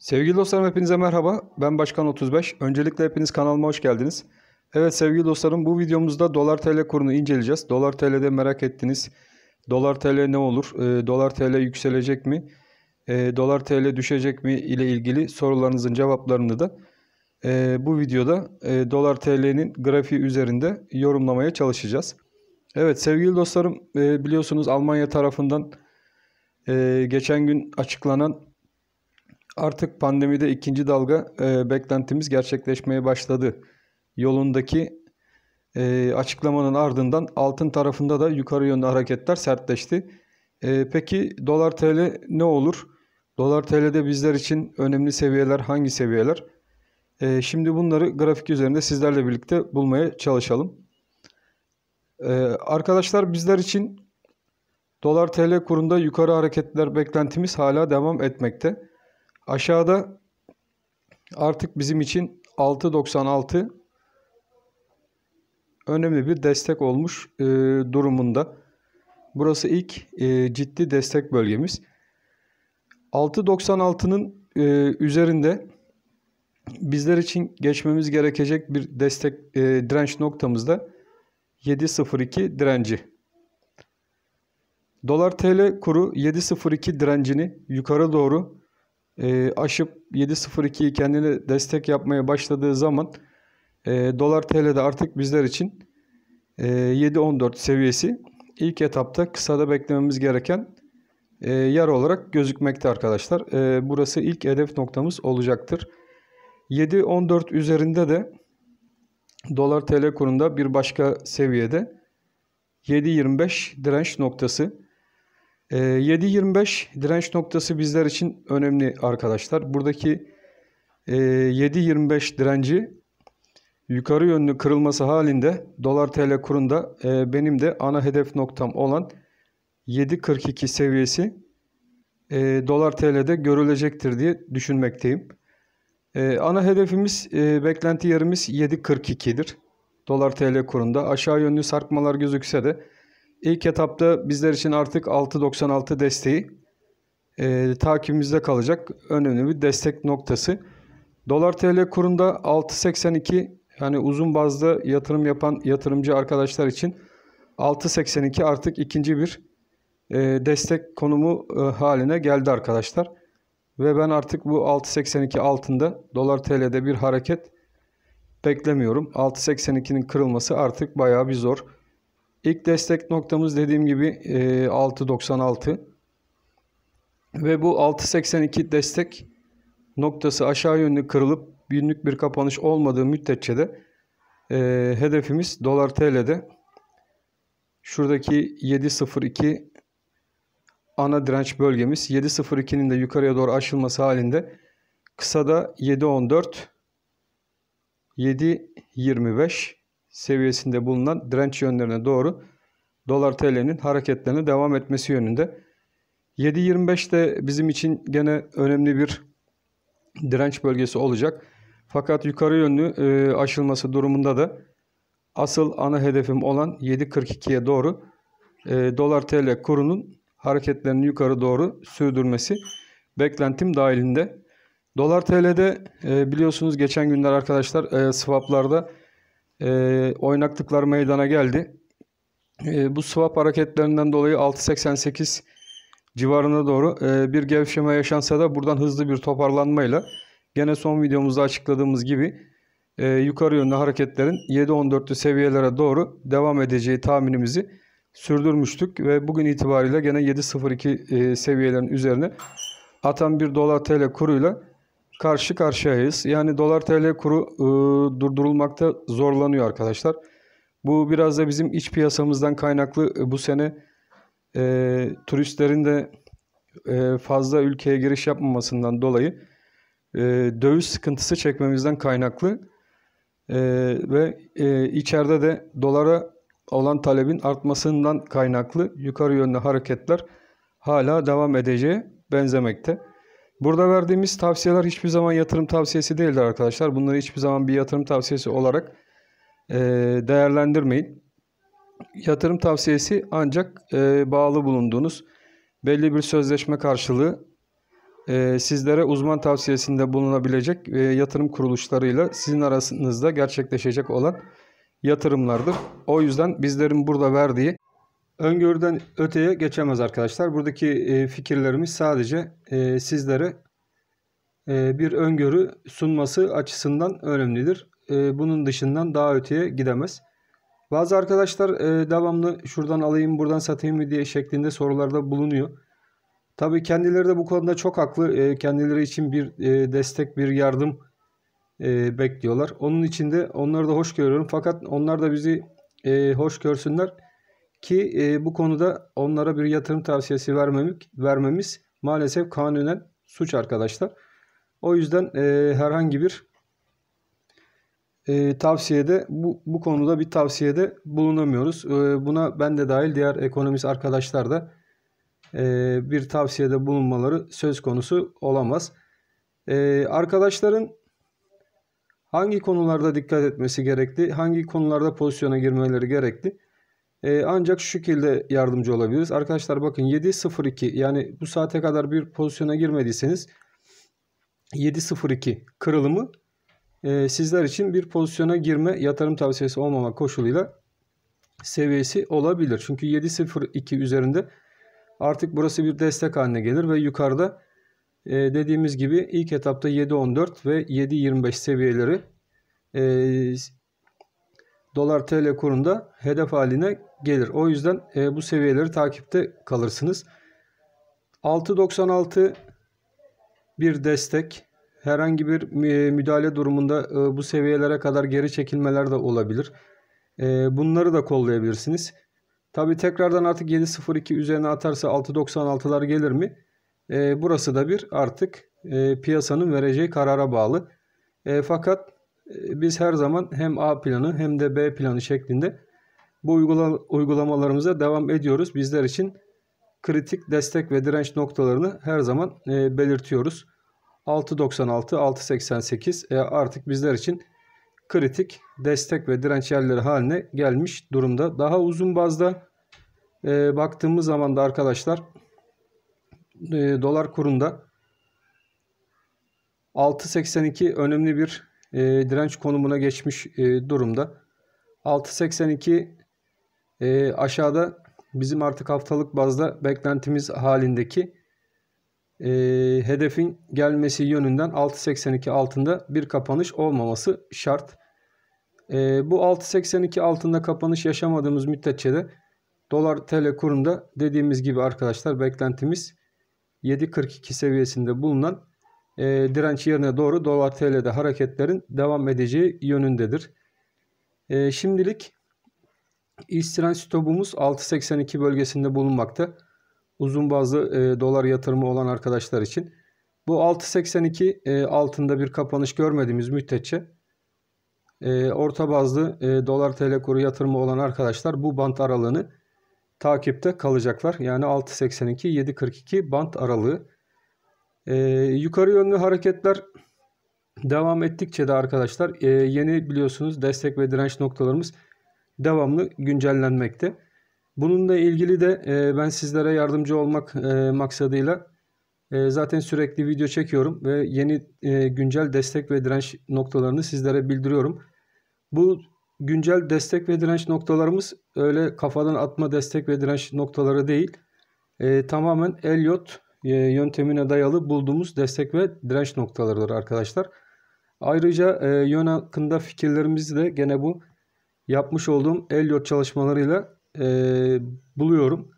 Sevgili dostlarım hepinize merhaba. Ben Başkan 35. Öncelikle hepiniz kanalıma hoş geldiniz. Evet sevgili dostlarım bu videomuzda dolar tl kurunu inceleyeceğiz. Dolar tl'de merak ettiniz. Dolar tl ne olur? E, dolar tl yükselecek mi? E, dolar tl düşecek mi ile ilgili sorularınızın cevaplarını da e, bu videoda e, dolar tl'nin grafiği üzerinde yorumlamaya çalışacağız. Evet sevgili dostlarım e, biliyorsunuz Almanya tarafından e, geçen gün açıklanan Artık pandemide ikinci dalga e, beklentimiz gerçekleşmeye başladı. Yolundaki e, açıklamanın ardından altın tarafında da yukarı yönlü hareketler sertleşti. E, peki dolar TL ne olur? Dolar TL'de bizler için önemli seviyeler hangi seviyeler? E, şimdi bunları grafik üzerinde sizlerle birlikte bulmaya çalışalım. E, arkadaşlar bizler için dolar TL kurunda yukarı hareketler beklentimiz hala devam etmekte. Aşağıda artık bizim için 6.96 önemli bir destek olmuş e, durumunda. Burası ilk e, ciddi destek bölgemiz. 6.96'nın e, üzerinde bizler için geçmemiz gerekecek bir destek e, direnç noktamızda 7.02 direnci. Dolar TL kuru 7.02 direncini yukarı doğru e, aşıp 7.02'yi kendine destek yapmaya başladığı zaman e, dolar TL'de artık bizler için e, 7.14 seviyesi ilk etapta kısada beklememiz gereken e, yer olarak gözükmekte arkadaşlar. E, burası ilk hedef noktamız olacaktır. 7.14 üzerinde de dolar TL kurunda bir başka seviyede 7.25 direnç noktası. 7.25 ee, direnç noktası bizler için önemli arkadaşlar. Buradaki 7.25 e, direnci yukarı yönlü kırılması halinde dolar tl kurunda e, benim de ana hedef noktam olan 7.42 seviyesi e, dolar tl'de görülecektir diye düşünmekteyim. ana hedefimiz beklenti yerimiz 7.42'dir. Dolar tl kurunda aşağı yönlü sarkmalar gözükse de İlk etapta bizler için artık 6.96 desteği e, takibimizde kalacak önemli bir destek noktası. Dolar TL kurunda 6.82 yani uzun bazda yatırım yapan yatırımcı arkadaşlar için 6.82 artık ikinci bir e, destek konumu e, haline geldi arkadaşlar. Ve ben artık bu 6.82 altında dolar TL'de bir hareket beklemiyorum. 6.82'nin kırılması artık bayağı bir zor. İlk destek noktamız dediğim gibi 6.96 e, ve bu 6.82 destek noktası aşağı yönlü kırılıp günlük bir kapanış olmadığı müddetçe de e, hedefimiz dolar TL'de şuradaki 7.02 ana direnç bölgemiz 7.02'nin de yukarıya doğru aşılması halinde kısa da 7.14 7.25 seviyesinde bulunan direnç yönlerine doğru dolar TL'nin hareketlerine devam etmesi yönünde. 7.25 de bizim için gene önemli bir direnç bölgesi olacak. Fakat yukarı yönlü e, aşılması durumunda da asıl ana hedefim olan 7.42'ye doğru e, dolar TL kurunun hareketlerini yukarı doğru sürdürmesi beklentim dahilinde. Dolar TL'de e, biliyorsunuz geçen günler arkadaşlar e, swaplarda e, ee, oynaklıklar meydana geldi. E, bu swap hareketlerinden dolayı 6.88 civarına doğru e, bir gevşeme yaşansa da buradan hızlı bir toparlanmayla gene son videomuzda açıkladığımız gibi e, yukarı yönlü hareketlerin 7.14'lü seviyelere doğru devam edeceği tahminimizi sürdürmüştük ve bugün itibariyle gene 7.02 e, seviyelerin üzerine atan bir dolar tl kuruyla karşı karşıyayız. Yani dolar TL kuru e, durdurulmakta zorlanıyor arkadaşlar. Bu biraz da bizim iç piyasamızdan kaynaklı e, bu sene e, turistlerin de e, fazla ülkeye giriş yapmamasından dolayı e, döviz sıkıntısı çekmemizden kaynaklı e, ve e, içeride de dolara olan talebin artmasından kaynaklı yukarı yönlü hareketler hala devam edeceği benzemekte. Burada verdiğimiz tavsiyeler hiçbir zaman yatırım tavsiyesi değildir arkadaşlar. Bunları hiçbir zaman bir yatırım tavsiyesi olarak e, değerlendirmeyin. Yatırım tavsiyesi ancak e, bağlı bulunduğunuz belli bir sözleşme karşılığı e, sizlere uzman tavsiyesinde bulunabilecek yatırım kuruluşlarıyla sizin arasınızda gerçekleşecek olan yatırımlardır. O yüzden bizlerin burada verdiği öngörüden öteye geçemez arkadaşlar. Buradaki e, fikirlerimiz sadece e, sizlere e, bir öngörü sunması açısından önemlidir. Bunun dışından daha öteye gidemez. Bazı arkadaşlar devamlı şuradan alayım buradan satayım mı diye şeklinde sorularda bulunuyor. Tabi kendileri de bu konuda çok haklı. Kendileri için bir destek, bir yardım bekliyorlar. Onun için de onları da hoş görüyorum. Fakat onlar da bizi hoş görsünler ki e, bu konuda onlara bir yatırım tavsiyesi vermemek, vermemiz maalesef kanunen suç arkadaşlar. O yüzden e, herhangi bir e, tavsiyede bu, bu konuda bir tavsiyede bulunamıyoruz. E, buna ben de dahil diğer ekonomist arkadaşlar da e, bir tavsiyede bulunmaları söz konusu olamaz. E, arkadaşların hangi konularda dikkat etmesi gerekli, hangi konularda pozisyona girmeleri gerekli e, ancak şu şekilde yardımcı olabiliriz. Arkadaşlar bakın 7.02 yani bu saate kadar bir pozisyona girmediyseniz 7.02 kırılımı e, sizler için bir pozisyona girme yatırım tavsiyesi olmama koşuluyla seviyesi olabilir. Çünkü 7.02 üzerinde artık burası bir destek haline gelir ve yukarıda e, dediğimiz gibi ilk etapta 7.14 ve 7.25 seviyeleri e, dolar TL kurunda hedef haline gelir. O yüzden e, bu seviyeleri takipte kalırsınız. 6.96 bir destek. Herhangi bir e, müdahale durumunda e, bu seviyelere kadar geri çekilmeler de olabilir. E, bunları da kollayabilirsiniz. Tabi tekrardan artık 7.02 üzerine atarsa 6.96'lar gelir mi? E, burası da bir artık e, piyasanın vereceği karara bağlı. E, fakat ee, biz her zaman hem A planı hem de B planı şeklinde bu uygulamalarımıza devam ediyoruz. Bizler için kritik destek ve direnç noktalarını her zaman e, belirtiyoruz. 6.96, 6.88 e, artık bizler için kritik destek ve direnç yerleri haline gelmiş durumda. Daha uzun bazda e, baktığımız zaman da arkadaşlar dolar kurunda 6.82 önemli bir e, direnç konumuna geçmiş e, durumda. 6.82 e, aşağıda bizim artık haftalık bazda beklentimiz halindeki e, hedefin gelmesi yönünden 6.82 altında bir kapanış olmaması şart. E, bu 6.82 altında kapanış yaşamadığımız müddetçe de dolar tl kurunda dediğimiz gibi arkadaşlar beklentimiz 7.42 seviyesinde bulunan e, direnç yerine doğru dolar TL'de hareketlerin devam edeceği yönündedir. E, şimdilik İstiren stopumuz 6.82 bölgesinde bulunmakta. Uzun bazlı e, dolar yatırımı olan arkadaşlar için. Bu 6.82 e, altında bir kapanış görmediğimiz müddetçe e, orta bazlı e, dolar tl kuru yatırımı olan arkadaşlar bu bant aralığını takipte kalacaklar. Yani 6.82-7.42 bant aralığı. E, yukarı yönlü hareketler devam ettikçe de arkadaşlar e, yeni biliyorsunuz destek ve direnç noktalarımız devamlı güncellenmekte. Bununla ilgili de e, ben sizlere yardımcı olmak e, maksadıyla e, zaten sürekli video çekiyorum ve yeni e, güncel destek ve direnç noktalarını sizlere bildiriyorum. Bu güncel destek ve direnç noktalarımız öyle kafadan atma destek ve direnç noktaları değil. E, tamamen Elliot e, yöntemine dayalı bulduğumuz destek ve direnç noktalarıdır arkadaşlar. Ayrıca e, yön hakkında fikirlerimizi de gene bu yapmış olduğum Elliot çalışmalarıyla e, buluyorum.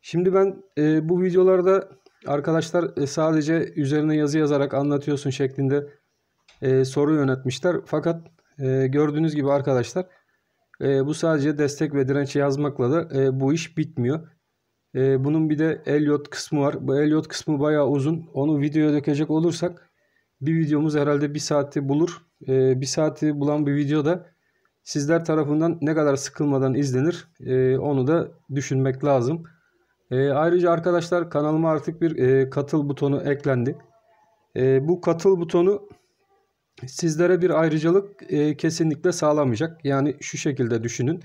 Şimdi ben e, bu videolarda arkadaşlar sadece üzerine yazı yazarak anlatıyorsun şeklinde soru yönetmişler. Fakat gördüğünüz gibi arkadaşlar bu sadece destek ve direnç yazmakla da bu iş bitmiyor. E, bunun bir de Elliot kısmı var. Bu Elliot kısmı bayağı uzun. Onu videoya dökecek olursak bir videomuz herhalde bir saati bulur. E, bir saati bulan bir video da sizler tarafından ne kadar sıkılmadan izlenir e, onu da düşünmek lazım. E, ayrıca arkadaşlar kanalıma artık bir e, katıl butonu eklendi. E, bu katıl butonu sizlere bir ayrıcalık e, kesinlikle sağlamayacak. Yani şu şekilde düşünün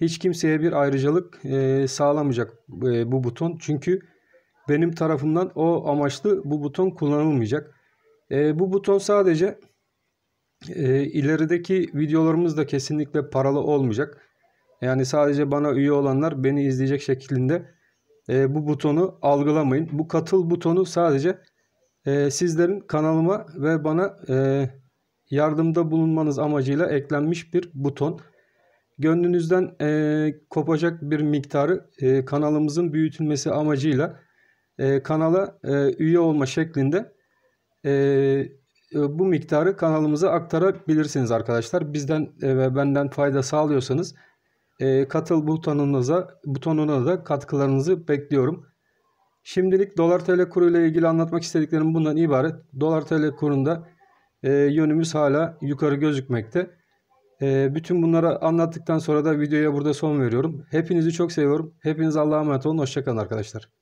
hiç kimseye bir ayrıcalık e, sağlamayacak e, bu buton. Çünkü benim tarafından o amaçlı bu buton kullanılmayacak. E, bu buton sadece ilerideki videolarımız da kesinlikle paralı olmayacak. Yani sadece bana üye olanlar beni izleyecek şeklinde bu butonu algılamayın. Bu katıl butonu sadece sizlerin kanalıma ve bana yardımda bulunmanız amacıyla eklenmiş bir buton gönlünüzden e, kopacak bir miktarı e, kanalımızın büyütülmesi amacıyla e, kanala e, üye olma şeklinde e, e, bu miktarı kanalımıza aktarabilirsiniz arkadaşlar. Bizden e, ve benden fayda sağlıyorsanız e, katıl butonunuza butonuna da katkılarınızı bekliyorum. Şimdilik dolar tl kuru ile ilgili anlatmak istediklerim bundan ibaret. Dolar tl kurunda e, yönümüz hala yukarı gözükmekte. Ee, bütün bunları anlattıktan sonra da videoya burada son veriyorum. Hepinizi çok seviyorum. Hepiniz Allah'a emanet olun. Hoşçakalın arkadaşlar.